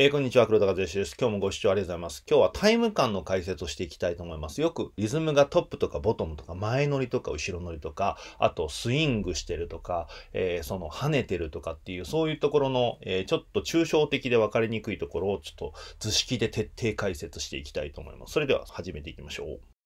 えー、こんにちは、黒田和義です。今日もご視聴ありがとうございます。今日はタイム感の解説をしていきたいと思います。よくリズムがトップとかボトムとか前乗りとか後ろ乗りとか、あとスイングしてるとか、えー、その跳ねてるとかっていう、そういうところの、えー、ちょっと抽象的で分かりにくいところをちょっと図式で徹底解説していきたいと思います。それでは始めていきましょう。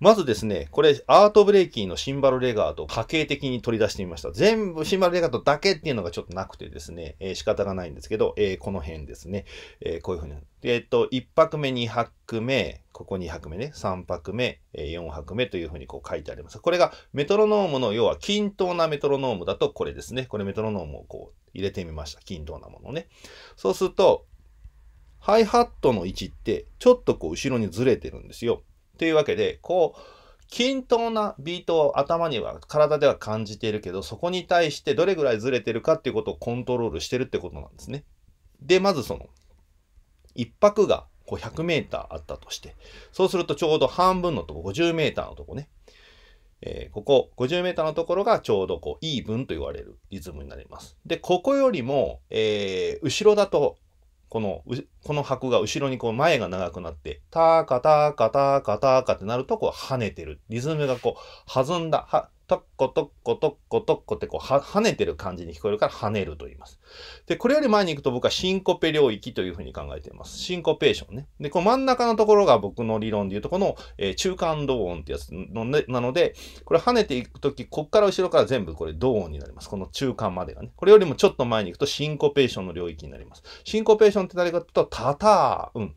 まずですね、これ、アートブレイキーのシンバルレガード、家系的に取り出してみました。全部シンバルレガードだけっていうのがちょっとなくてですね、えー、仕方がないんですけど、えー、この辺ですね、えー、こういうふうに。えっ、と、1拍目、2拍目、ここ2拍目ね、3拍目、え4拍目というふうにこう書いてあります。これがメトロノームの、要は均等なメトロノームだとこれですね。これメトロノームをこう入れてみました。均等なものね。そうすると、ハイハットの位置って、ちょっとこう後ろにずれてるんですよ。というわけで、こう、均等なビートを頭には、体では感じているけど、そこに対してどれぐらいずれてるかっていうことをコントロールしてるってことなんですね。で、まずその、1拍がこう100 m あったとして、そうするとちょうど半分のとこ、50 m のとこね、えー、ここ50 m のところがちょうどこうイーブンと言われるリズムになります。で、ここよりも、えー、後ろだとこの、この箱が後ろにこう前が長くなって、ターカターカターカターカってなるとこう跳ねてる。リズムがこう弾んだ、トッコトッコトッコトッコってこう跳ねてる感じに聞こえるから跳ねると言います。で、これより前に行くと僕はシンコペ領域というふうに考えています。シンコペーションね。で、この真ん中のところが僕の理論でいうとこの、えー、中間動音ってやつの、ね、なので、これ跳ねていくとき、こっから後ろから全部これ動音になります。この中間までがね。これよりもちょっと前に行くとシンコペーションの領域になります。シンコペーションって誰かとと、たたー、うん。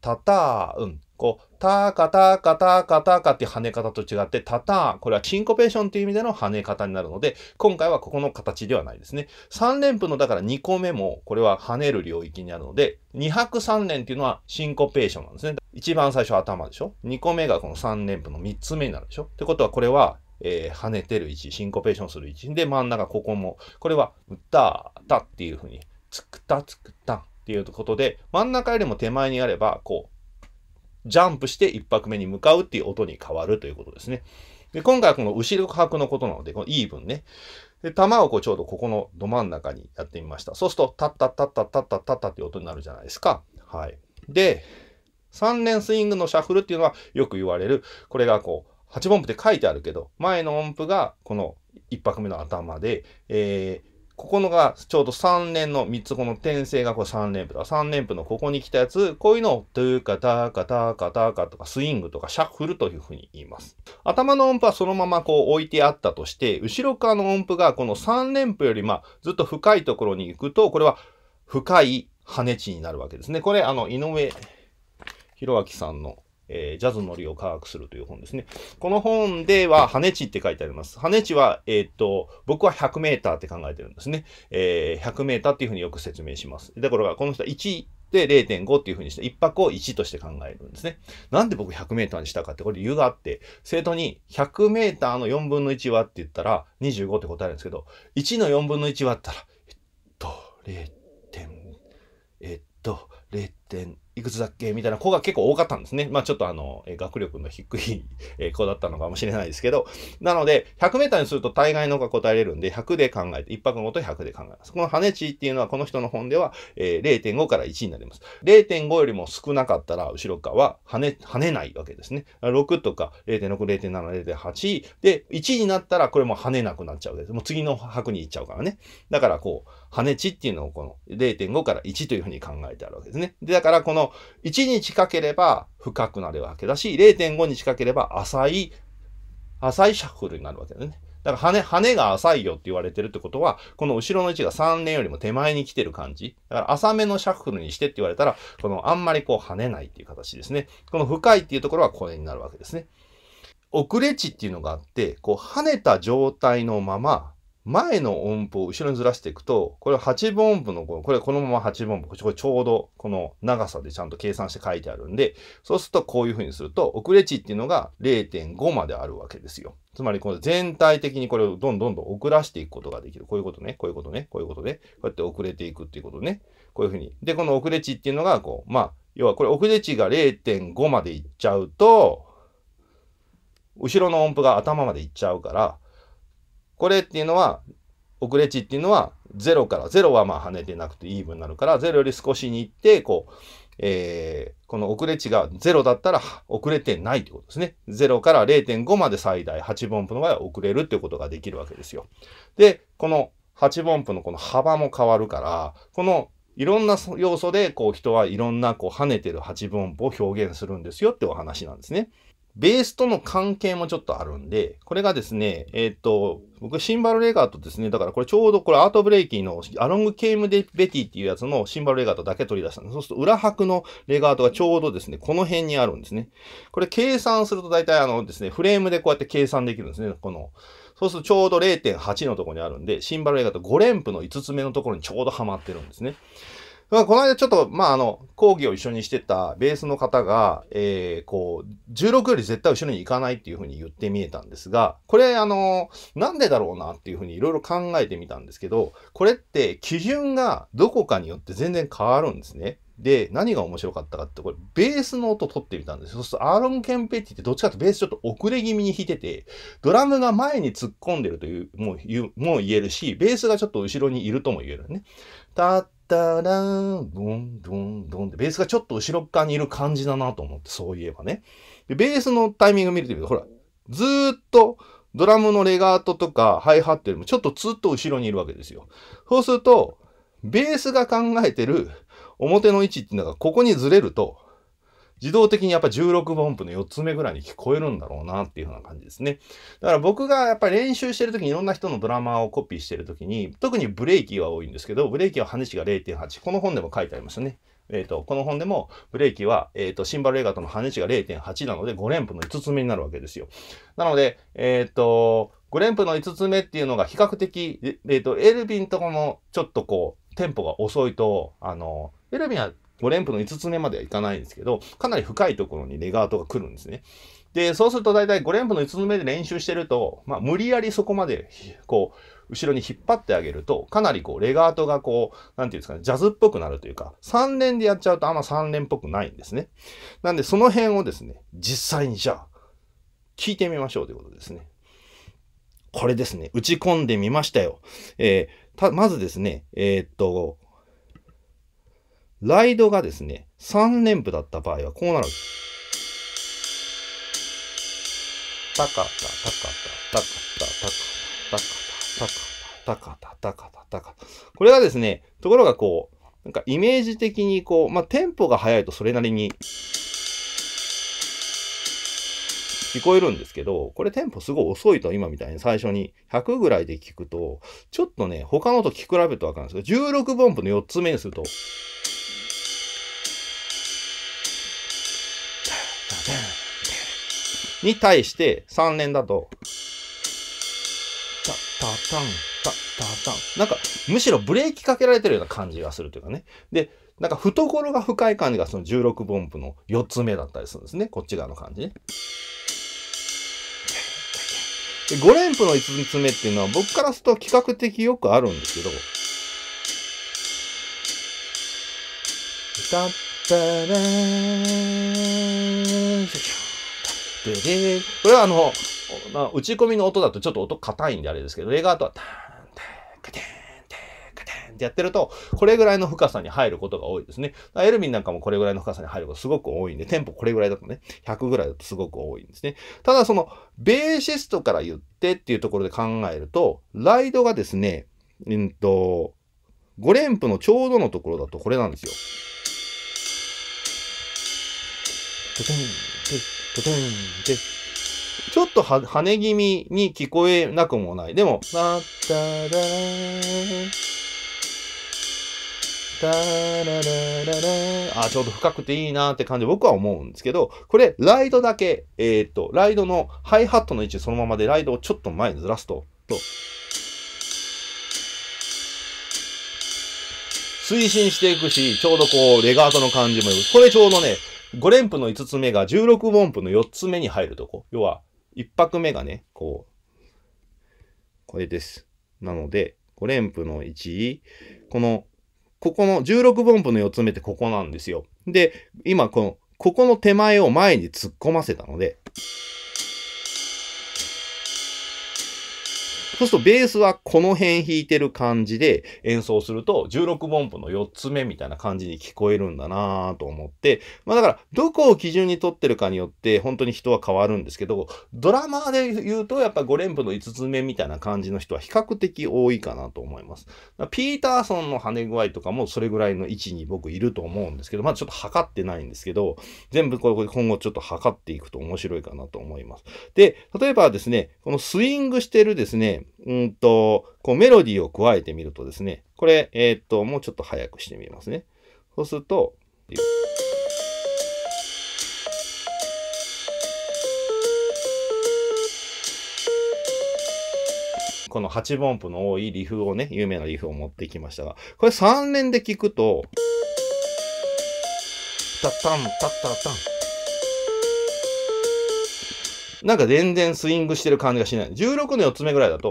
たたー、うん。こう、タカタカタカタカって跳ね方と違って、タター、これはシンコペーションという意味での跳ね方になるので、今回はここの形ではないですね。3連符のだから2個目も、これは跳ねる領域にあるので、2拍3連っていうのはシンコペーションなんですね。一番最初頭でしょ ?2 個目がこの3連符の3つ目になるでしょってことは、これは、えー、跳ねてる位置、シンコペーションする位置。で、真ん中ここも、これは、歌、たっていうふうに、つくたつくたっていうことで、真ん中よりも手前にあれば、こう、ジャンプして一拍目に向かうっていう音に変わるということですね。で、今回はこの後ろ拍のことなので、このイーブンね。で、玉をこうちょうどここのど真ん中にやってみました。そうすると、タッタッタッタッタッタッタッタっていう音になるじゃないですか。はい。で、3連スイングのシャッフルっていうのはよく言われる、これがこう、8音符って書いてあるけど、前の音符がこの1拍目の頭で、えー、ここのがちょうど3連の3つこの転生がこれ3連符だ。3連符のここに来たやつ、こういうのをトゥーカターカターカターカとかスイングとかシャッフルというふうに言います。頭の音符はそのままこう置いてあったとして、後ろ側の音符がこの3連符よりまずっと深いところに行くと、これは深い跳ね地になるわけですね。これあの井上弘明さんのえー、ジャズのりを科学するという本ですね。この本では、羽根値って書いてあります。羽根値は、えー、っと、僕は100メーターって考えてるんですね。えー、100メーターっていうふうによく説明します。だから、この人は1、で0.5っていうふうにして、1泊を1として考えるんですね。なんで僕100メーターにしたかって、これ理由があって、生徒に100メーターの4分の1はって言ったら、25って答えるんですけど、1の4分の1はったら、えっと、0. えっと、0.5。いくつだっけみたいな子が結構多かったんですね。まあちょっとあの、え学力の低い子だったのかもしれないですけど、なので、100メーターにすると大概のが答えれるんで、100で考えて、1泊ごと100で考えます。この羽値っていうのは、この人の本では、え0.5から1になります。0.5よりも少なかったら、後ろ側は跳ね、跳ねないわけですね。6とか0.6、0.7、0.8で、1になったら、これも跳ねなくなっちゃうわけです。もう次の泊に行っちゃうからね。だからこう、跳ね値っていうのをこの0.5から1というふうに考えてあるわけですね。で、だからこの1に近ければ深くなるわけだし、0.5に近ければ浅い、浅いシャッフルになるわけだね。だから羽、羽が浅いよって言われてるってことは、この後ろの位置が3連よりも手前に来てる感じ。だから浅めのシャッフルにしてって言われたら、このあんまりこう跳ねないっていう形ですね。この深いっていうところはこれになるわけですね。遅れ値っていうのがあって、こう跳ねた状態のまま、前の音符を後ろにずらしていくと、これ8分音符の、これこのまま8分音符、これちょうどこの長さでちゃんと計算して書いてあるんで、そうするとこういう風にすると、遅れ値っていうのが0.5まであるわけですよ。つまりこの全体的にこれをどんどんどん遅らしていくことができる。こういうことね、こういうことね、こういうことね、こうやって遅れていくっていうことね。こういう風に。で、この遅れ値っていうのが、こう、まあ、要はこれ遅れ値が0.5までいっちゃうと、後ろの音符が頭までいっちゃうから、これっていうのは、遅れ値っていうのは0から、0はまあ跳ねてなくてイーブンになるから、0より少しに行って、こう、えー、この遅れ値が0だったら遅れてないってことですね。0から0.5まで最大8分音符の場合は遅れるっていうことができるわけですよ。で、この8分音符のこの幅も変わるから、このいろんな要素でこう人はいろんなこう跳ねてる8分音符を表現するんですよってお話なんですね。ベースとの関係もちょっとあるんで、これがですね、えっ、と、僕シンバルレガートですね、だからこれちょうどこれアートブレイキーのアロングケイムデベティっていうやつのシンバルレガートだけ取り出したんです。そうすると裏拍のレガートがちょうどですね、この辺にあるんですね。これ計算すると大体あのですね、フレームでこうやって計算できるんですね、この。そうするとちょうど0.8のところにあるんで、シンバルレガート5連符の5つ目のところにちょうどはまってるんですね。この間ちょっと、まあ、あの、講義を一緒にしてたベースの方が、えー、こう、16より絶対後ろに行かないっていうふうに言ってみえたんですが、これ、あの、なんでだろうなっていうふうにいろいろ考えてみたんですけど、これって基準がどこかによって全然変わるんですね。で、何が面白かったかって、これ、ベースの音取ってみたんです。そうすると、アーロン・ケンペッティってどっちかってベースちょっと遅れ気味に弾いてて、ドラムが前に突っ込んでるという、もう言えるし、ベースがちょっと後ろにいるとも言えるね。たタラドン、ドン、ドンって、ベースがちょっと後ろ側にいる感じだなと思って、そういえばね。で、ベースのタイミング見ると、ほら、ずーっと、ドラムのレガートとか、ハイハットよりもちょっとずっと後ろにいるわけですよ。そうすると、ベースが考えてる表の位置っていうのが、ここにずれると、自動的にやっぱ16分音符の4つ目ぐらいに聞こえるんだろうなっていうような感じですね。だから僕がやっぱり練習してる時にいろんな人のドラマーをコピーしてる時に、特にブレーキは多いんですけど、ブレーキは跳ね値が0.8。この本でも書いてありますよね。えっ、ー、と、この本でもブレーキは、えっ、ー、と、シンバルレガートの跳ね値が0.8なので5連符の5つ目になるわけですよ。なので、えっ、ー、と、5連符の5つ目っていうのが比較的、えっ、と、エルビンとこのちょっとこう、テンポが遅いと、あの、エルビンは5連符の5つ目まではいかないんですけど、かなり深いところにレガートが来るんですね。で、そうすると大体5連符の5つ目で練習してると、まあ、無理やりそこまで、こう、後ろに引っ張ってあげると、かなりこう、レガートがこう、なんていうんですかね、ジャズっぽくなるというか、3連でやっちゃうとあんま3連っぽくないんですね。なんで、その辺をですね、実際にじゃあ、聞いてみましょうということですね。これですね、打ち込んでみましたよ。えー、た、まずですね、えー、っと、ライドがですね、3連符だった場合はこうなるんです。タカタ、タカタ、タカタ、タカタ、タカタ、タカタ、タカタ、タカタ。これがですね、ところがこう、なんかイメージ的にこう、まあ、テンポが速いとそれなりに聞こえるんですけど、これテンポすごい遅いと今みたいに最初に100ぐらいで聞くと、ちょっとね、他のと聞き比べるとわかるんですけど、16分音符の4つ目にすると、に対して3連だと、タタタン、タタタン。なんか、むしろブレーキかけられてるような感じがするというかね。で、なんか懐が深い感じがその16分音符の4つ目だったりするんですね。こっち側の感じね。5連符の5つ目っていうのは僕からすると比較的よくあるんですけど。歌ったらーででこれはあの、まあ、打ち込みの音だとちょっと音硬いんであれですけど、レガートは、ターン、タン、カテン、テン、カテンってやってると、これぐらいの深さに入ることが多いですね。エルミンなんかもこれぐらいの深さに入ることすごく多いんで、テンポこれぐらいだとね、100ぐらいだとすごく多いんですね。ただその、ベーシストから言ってっていうところで考えると、ライドがですね、うんと、5連符のちょうどのところだとこれなんですよ。で、ちょっとは跳ね気味に聞こえなくもない。でも、またらタラララあ、ちょうど深くていいなって感じ、僕は思うんですけど、これ、ライドだけ、えー、っと、ライドのハイハットの位置そのままで、ライドをちょっと前にずらすと、と推進していくし、ちょうどこう、レガートの感じもこれちょうどね、5連符の5つ目が16音符の4つ目に入るとこ。要は、1拍目がね、こう、これです。なので、5連符の1、この、ここの16分符の4つ目ってここなんですよ。で、今この、ここの手前を前に突っ込ませたので、そうするとベースはこの辺弾いてる感じで演奏すると16分音符の4つ目みたいな感じに聞こえるんだなと思って、まあだからどこを基準に取ってるかによって本当に人は変わるんですけど、ドラマーで言うとやっぱ5連符の5つ目みたいな感じの人は比較的多いかなと思います。ピーターソンの跳ね具合とかもそれぐらいの位置に僕いると思うんですけど、まだちょっと測ってないんですけど、全部これ今後ちょっと測っていくと面白いかなと思います。で、例えばですね、このスイングしてるですね、うんと、こうメロディーを加えてみるとですね、これ、えー、っと、もうちょっと早くしてみますね。そうすると、この8分音符の多いリフをね、有名なリフを持ってきましたが、これ3連で聞くと、タッタン、タッタッタン。なんか全然スイングしてる感じがしない。16の4つ目ぐらいだと。っ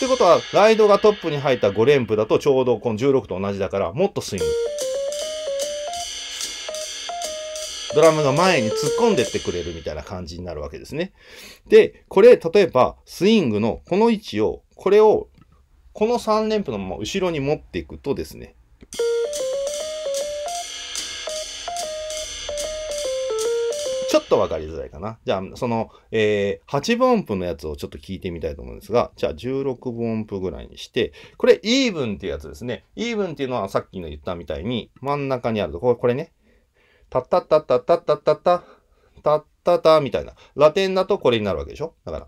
てことは、ライドがトップに入った5連符だとちょうどこの16と同じだから、もっとスイング。ドラムが前に突っ込んでってくれるみたいな感じになるわけですね。で、これ、例えば、スイングのこの位置を、これを、この3連符のまま後ろに持っていくとですね。ちょっと分かりづらいかな。じゃあ、その、えー、8分音符のやつをちょっと聞いてみたいと思うんですが、じゃあ16分音符ぐらいにして、これ、イーブンっていうやつですね。イーブンっていうのはさっきの言ったみたいに、真ん中にあると、これこれね、タたタたタたタたタたタッタッタッタッタタみたいな。ラテンだとこれになるわけでしょだから。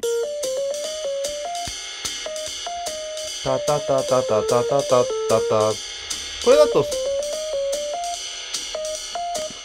たたたたたたたたタタこれだと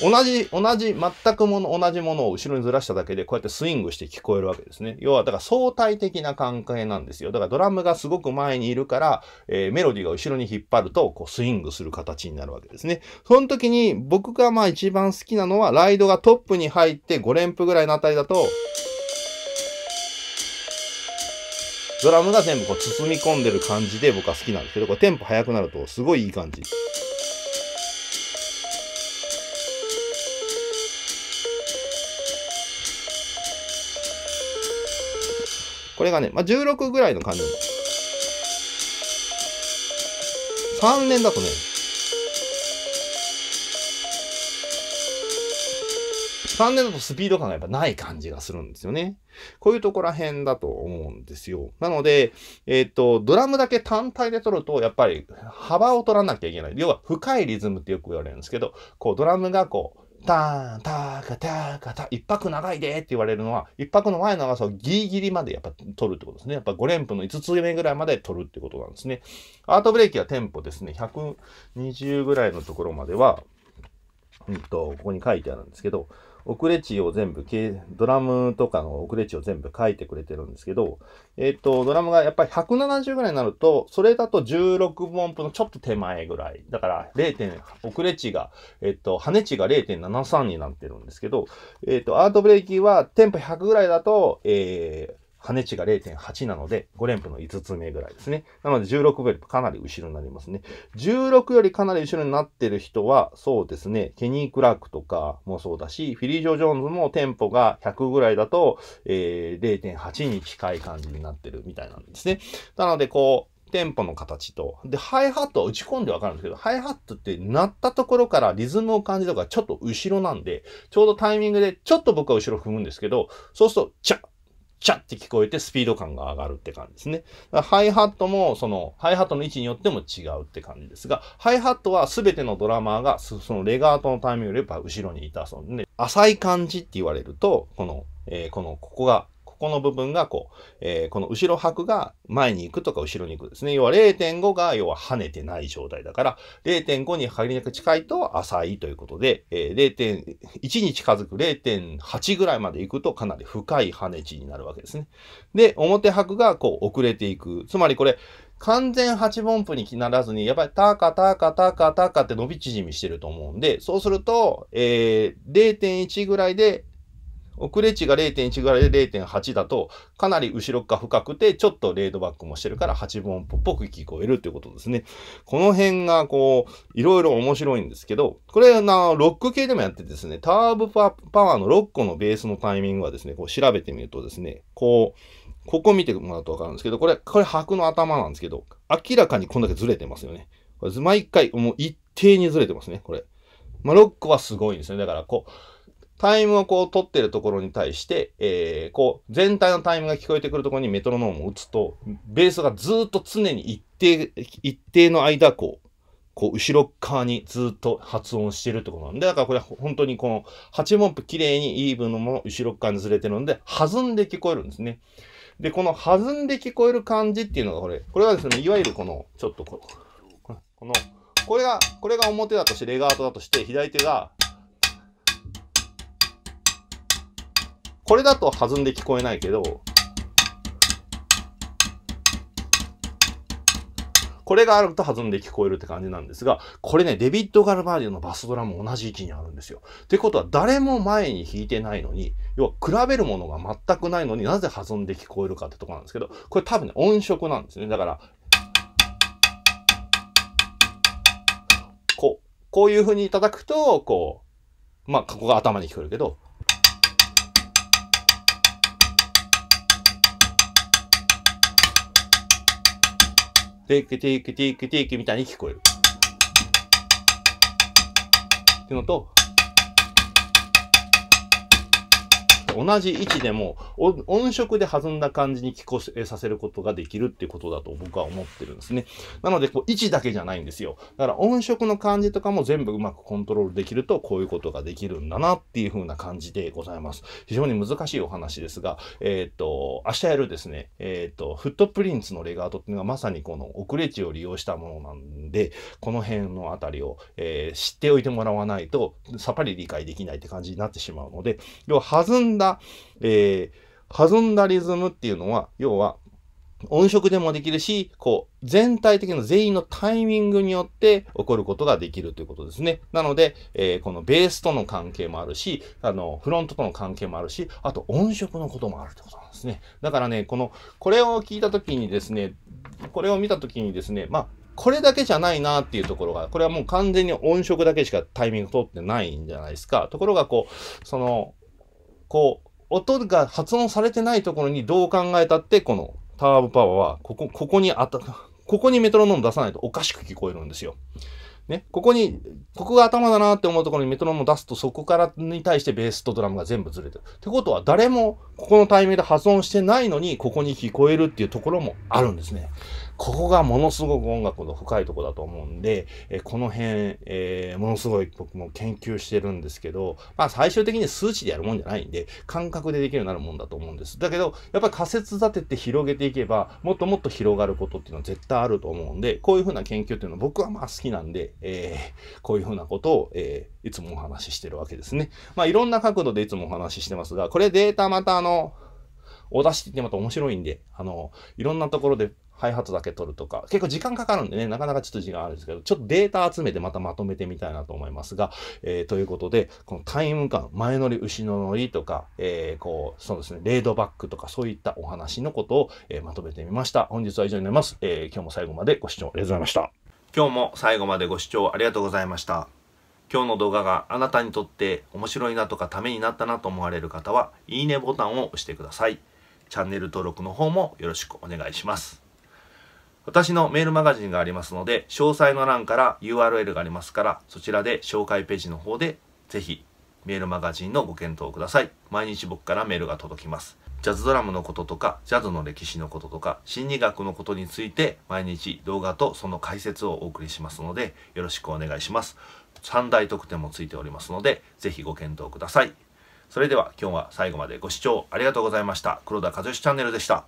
同じ、同じ、全くもの、同じものを後ろにずらしただけで、こうやってスイングして聞こえるわけですね。要は、だから相対的な関係なんですよ。だからドラムがすごく前にいるから、えー、メロディーが後ろに引っ張ると、こう、スイングする形になるわけですね。その時に、僕がまあ一番好きなのは、ライドがトップに入って5連符ぐらいのあたりだと、ドラムが全部こう包み込んでる感じで僕は好きなんですけど、これテンポ速くなるとすごいいい感じ。これがね、まあ、16ぐらいの感じ。3年だとね、3年だとスピード感がやっぱない感じがするんですよね。こういうとこら辺だと思うんですよ。なので、えっ、ー、と、ドラムだけ単体で取ると、やっぱり幅を取らなきゃいけない。要は深いリズムってよく言われるんですけど、こうドラムがこう、ターン、ターカ、ターカ、タ、一泊長いでって言われるのは、一泊の前の長さをギリギリまでやっぱ取るってことですね。やっぱ5連符の5つ目ぐらいまで取るってことなんですね。アートブレーキはテンポですね。120ぐらいのところまでは、うんと、ここに書いてあるんですけど、遅れ値を全部、ドラムとかの遅れ値を全部書いてくれてるんですけど、えっ、ー、と、ドラムがやっぱり170ぐらいになると、それだと16分音符のちょっと手前ぐらい。だから0点、遅れ値が、えっ、ー、と、跳ね値が0.73になってるんですけど、えっ、ー、と、アートブレーキはテンポ100ぐらいだと、えー、跳ね値が0.8なので、5連符の5つ目ぐらいですね。なので16よりかなり後ろになりますね。16よりかなり後ろになってる人は、そうですね、ケニー・クラークとかもそうだし、フィリー・ジョー・ジョーンズもテンポが100ぐらいだと、えー、0.8に近い感じになってるみたいなんですね。なので、こう、テンポの形と、で、ハイハットは打ち込んでわかるんですけど、ハイハットって鳴ったところからリズムを感じるのがちょっと後ろなんで、ちょうどタイミングでちょっと僕は後ろ踏むんですけど、そうすると、チャッチャって聞こえてスピード感が上がるって感じですね。ハイハットも、その、ハイハットの位置によっても違うって感じですが、ハイハットは全てのドラマーが、そのレガートのタイミングよりやっぱ後ろにいた、そのね、浅い感じって言われると、この、えー、この、ここがこの部分がこう、えー、この後ろ拍が前に行くとか後ろに行くですね。要は0.5が要は跳ねてない状態だから、0.5に限りなく近いと浅いということで、えー、0.1に近づく0.8ぐらいまで行くとかなり深い跳ね地になるわけですね。で、表拍がこう遅れていく。つまりこれ、完全8分音符にならずに、やっぱりタカタカタカタカって伸び縮みしてると思うんで、そうすると、えー、0.1ぐらいで遅れ値が0.1ぐらいで0.8だと、かなり後ろが深くて、ちょっとレードバックもしてるから8分音符っぽく聞こえるということですね。この辺がこう、いろいろ面白いんですけど、これ、あロック系でもやってですね、ターボパワーの6個のベースのタイミングはですね、こう調べてみるとですね、こう、ここ見てもらうとわかるんですけど、これ、これ白の頭なんですけど、明らかにこんだけずれてますよね。これ毎回、もう一定にずれてますね、これ。まあ、ロックはすごいんですね。だから、こう、タイムをこう取ってるところに対して、えー、こう、全体のタイムが聞こえてくるところにメトロノームを打つと、ベースがずっと常に一定、一定の間、こう、こう、後ろ側にずっと発音してるってことなんで、だからこれ本当にこの8分音符綺麗にイーブンのもの後ろ側にずれてるんで、弾んで聞こえるんですね。で、この弾んで聞こえる感じっていうのがこれ、これはですね、いわゆるこの、ちょっとこの、この、これが、これが表だとして、レガートだとして、左手がこれだと弾んで聞こえないけど、これがあると弾んで聞こえるって感じなんですが、これね、デビッド・ガルバーディのバスドラも同じ位置にあるんですよ。ってことは、誰も前に弾いてないのに、要は比べるものが全くないのになぜ弾んで聞こえるかってとこなんですけど、これ多分ね、音色なんですね。だから、こう、こういう風に叩くと、こう、まあ、ここが頭に聞こえるけど、テイクテイクテイクテイクみたいに聞こえる。っていうのと、同じ位置でも音色で弾んだ感じに聞こえさせることができるっていうことだと僕は思ってるんですね。なのでこう位置だけじゃないんですよ。だから音色の感じとかも全部うまくコントロールできるとこういうことができるんだなっていう風な感じでございます。非常に難しいお話ですが、えっ、と、明日やるですね、えっ、と、フットプリンツのレガートっていうのがまさにこの遅れ値を利用したものなんで、この辺のあたりを、えー、知っておいてもらわないとさっぱり理解できないって感じになってしまうので、要は弾んだだ、えー、弾んだリズムっていうのは、要は、音色でもできるし、こう、全体的な全員のタイミングによって起こることができるということですね。なので、えー、このベースとの関係もあるし、あの、フロントとの関係もあるし、あと音色のこともあるということなんですね。だからね、この、これを聞いたときにですね、これを見たときにですね、まあ、これだけじゃないなっていうところが、これはもう完全に音色だけしかタイミング通ってないんじゃないですか。ところがこう、その、こう、音が発音されてないところにどう考えたって、このターボパワーは、ここ、ここにあた、ここにメトロノーム出さないとおかしく聞こえるんですよ。ね、ここに、ここが頭だなって思うところにメトロノーム出すと、そこからに対してベースとドラムが全部ずれてる。ってことは、誰もここのタイミングで発音してないのに、ここに聞こえるっていうところもあるんですね。ここがものすごく音楽の深いとこだと思うんで、えこの辺、えー、ものすごい僕も研究してるんですけど、まあ最終的に数値でやるもんじゃないんで、感覚でできるようになるもんだと思うんです。だけど、やっぱり仮説立てて広げていけば、もっともっと広がることっていうのは絶対あると思うんで、こういうふうな研究っていうのは僕はまあ好きなんで、えー、こういうふうなことを、えー、いつもお話ししてるわけですね。まあいろんな角度でいつもお話ししてますが、これデータまたあの、オ出しってまた面白いんで、あの、いろんなところでハイハットだけ取るとか、結構時間かかるんでね、なかなかちょっと時間あるんですけど、ちょっとデータ集めてまたまとめてみたいなと思いますが、えー、ということで、このタイム感、前乗り、後ろ乗りとか、えー、こう、そうですね、レードバックとか、そういったお話のことを、えー、まとめてみました。本日は以上になります、え今日も最後までご視聴ありがとうございました。今日も最後までご視聴ありがとうございました。今日の動画があなたにとって面白いなとかためになったなと思われる方は、いいねボタンを押してください。チャンネル登録の方もよろしくお願いします。私のメールマガジンがありますので、詳細の欄から URL がありますから、そちらで紹介ページの方で、ぜひメールマガジンのご検討ください。毎日僕からメールが届きます。ジャズドラムのこととか、ジャズの歴史のこととか、心理学のことについて、毎日動画とその解説をお送りしますので、よろしくお願いします。3大特典もついておりますので、ぜひご検討ください。それでは今日は最後までご視聴ありがとうございました。黒田和義チャンネルでした。